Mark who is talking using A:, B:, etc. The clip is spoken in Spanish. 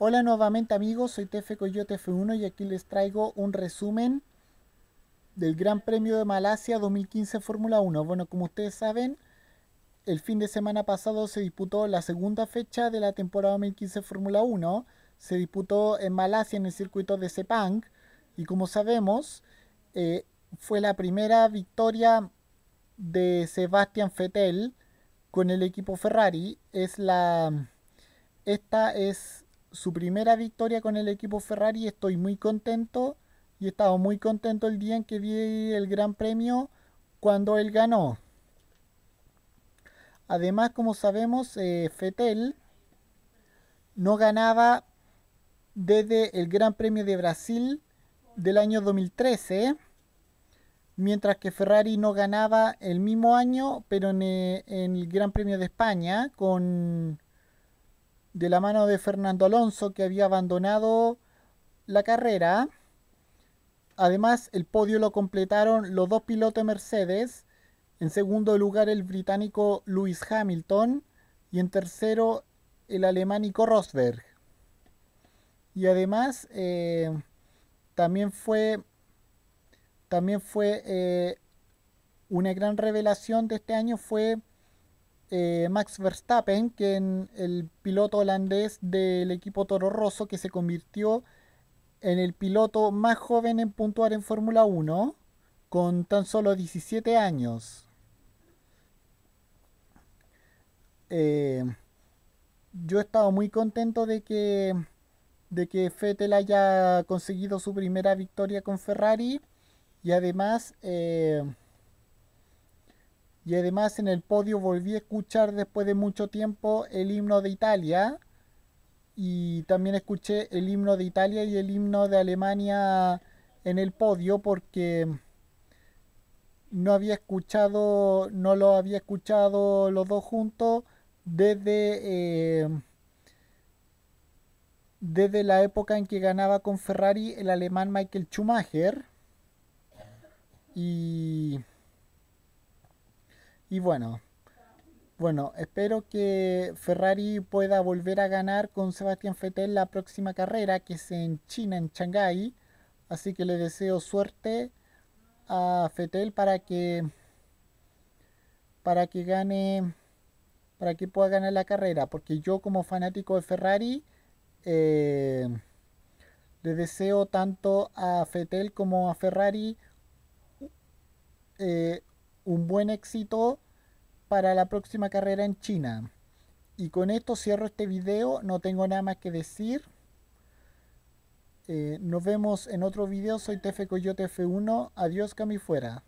A: Hola nuevamente amigos, soy Tefe Coyote F1 y aquí les traigo un resumen del Gran Premio de Malasia 2015 Fórmula 1. Bueno, como ustedes saben, el fin de semana pasado se disputó la segunda fecha de la temporada 2015 Fórmula 1. Se disputó en Malasia en el circuito de Sepang y como sabemos, eh, fue la primera victoria de Sebastian Vettel con el equipo Ferrari. Es la esta es su primera victoria con el equipo Ferrari. Estoy muy contento y estado muy contento el día en que vi el Gran Premio cuando él ganó. Además, como sabemos, eh, Fettel no ganaba desde el Gran Premio de Brasil del año 2013, mientras que Ferrari no ganaba el mismo año, pero en eh, el Gran Premio de España con de la mano de Fernando Alonso que había abandonado la carrera. Además, el podio lo completaron los dos pilotos Mercedes. En segundo lugar, el británico Lewis Hamilton. Y en tercero, el alemánico Rosberg. Y además, eh, también fue, también fue eh, una gran revelación de este año fue eh, Max Verstappen, que el piloto holandés del equipo Toro Rosso, que se convirtió en el piloto más joven en puntuar en Fórmula 1, con tan solo 17 años. Eh, yo he estado muy contento de que, de que Fettel haya conseguido su primera victoria con Ferrari y además... Eh, y además en el podio volví a escuchar después de mucho tiempo el himno de Italia y también escuché el himno de Italia y el himno de Alemania en el podio porque no había escuchado, no lo había escuchado los dos juntos desde, eh, desde la época en que ganaba con Ferrari el alemán Michael Schumacher. Y y bueno, bueno, espero que Ferrari pueda volver a ganar con Sebastián fetel la próxima carrera, que es en China, en Shanghái. Así que le deseo suerte a fetel para que para que gane para que pueda ganar la carrera, porque yo como fanático de Ferrari eh, le deseo tanto a Fetel como a Ferrari eh, un buen éxito para la próxima carrera en China. Y con esto cierro este video, no tengo nada más que decir. Eh, nos vemos en otro video, soy TF Coyote F1, adiós Cami fuera.